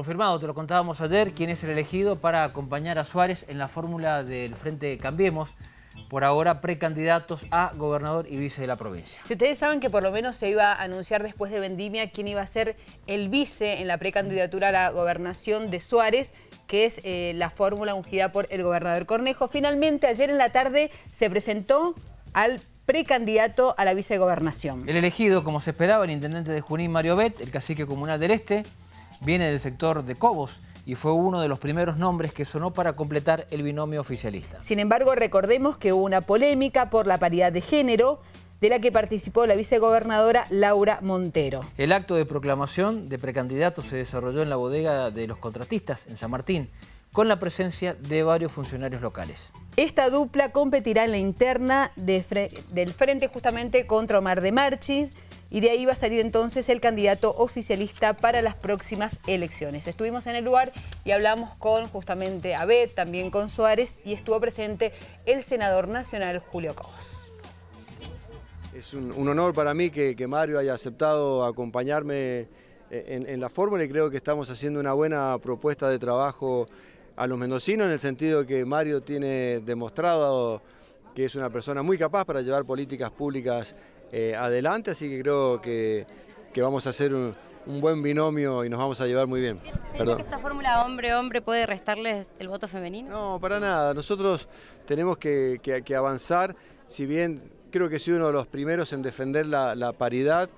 Confirmado, te lo contábamos ayer, quién es el elegido para acompañar a Suárez en la fórmula del Frente Cambiemos. Por ahora, precandidatos a gobernador y vice de la provincia. Si ustedes saben que por lo menos se iba a anunciar después de Vendimia quién iba a ser el vice en la precandidatura a la gobernación de Suárez, que es eh, la fórmula ungida por el gobernador Cornejo. Finalmente, ayer en la tarde se presentó al precandidato a la vicegobernación. El elegido, como se esperaba, el intendente de Junín, Mario Bet, el cacique comunal del Este, viene del sector de Cobos y fue uno de los primeros nombres que sonó para completar el binomio oficialista. Sin embargo, recordemos que hubo una polémica por la paridad de género de la que participó la vicegobernadora Laura Montero. El acto de proclamación de precandidato se desarrolló en la bodega de los contratistas en San Martín, con la presencia de varios funcionarios locales. Esta dupla competirá en la interna del frente justamente contra Omar de Marchi, y de ahí va a salir entonces el candidato oficialista para las próximas elecciones. Estuvimos en el lugar y hablamos con justamente Abed, también con Suárez y estuvo presente el senador nacional Julio Cobos. Es un, honor para mí que, Mario haya aceptado acompañarme eh, en, en la fórmula y creo que estamos haciendo una buena propuesta de trabajo a los mendocinos en el sentido que Mario tiene demostrado que es una persona muy capaz para llevar políticas públicas eh, adelante, así que creo que, vamos a hacer un, buen binomio y nos vamos a llevar muy bien. que esta fórmula hombre-hombre puede restarles el voto femenino? No, para nada. Nosotros tenemos que, avanzar, si bien creo que soy uno de los primeros en defender la paridad,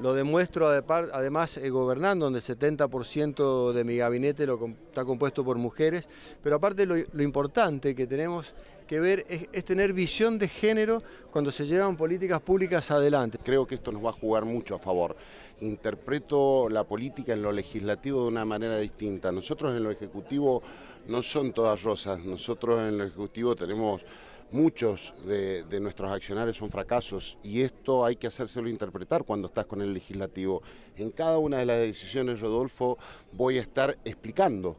lo demuestro además eh, gobernando, donde el 70% de mi gabinete está compuesto por mujeres, pero aparte lo, importante que tenemos que ver es, tener visión de género cuando se llevan políticas públicas adelante. Creo que esto nos va a jugar mucho a favor. Interpreto la política en lo legislativo de una manera distinta. Nosotros en lo ejecutivo no son todas rosas, nosotros en lo ejecutivo tenemos muchos de, nuestros accionarios son fracasos y esto hay que hacérselo interpretar cuando estás con el legislativo. En cada una de las decisiones, Rodolfo, voy a estar explicando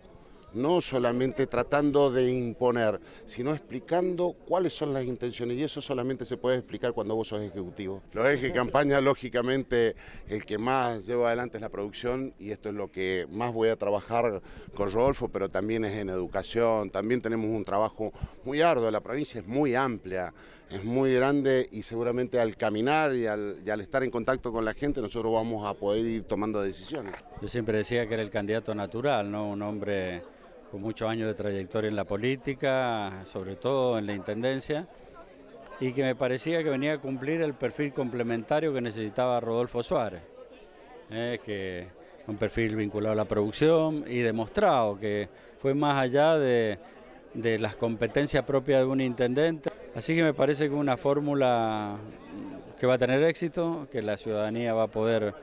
no solamente tratando de imponer, sino explicando cuáles son las intenciones y eso solamente se puede explicar cuando vos sos ejecutivo. Los ejes de campaña, lógicamente, el que más lleva adelante es la producción y esto es lo que más voy a trabajar con Rodolfo, pero también es en educación, también tenemos un trabajo muy arduo, la provincia es muy amplia, es muy grande y seguramente al caminar y al, y al estar en contacto con la gente nosotros vamos a poder ir tomando decisiones. Yo siempre decía que era el candidato natural, ¿no? Un hombre con muchos años de trayectoria en la política, sobre todo en la Intendencia, y que me parecía que venía a cumplir el perfil complementario que necesitaba Rodolfo Suárez, eh, que un perfil vinculado a la producción y demostrado que fue más allá de, las competencias propias de un intendente. Así que me parece que una fórmula que va a tener éxito, que la ciudadanía va a poder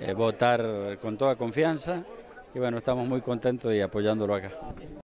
eh, votar con toda confianza y bueno, estamos muy contentos y apoyándolo acá.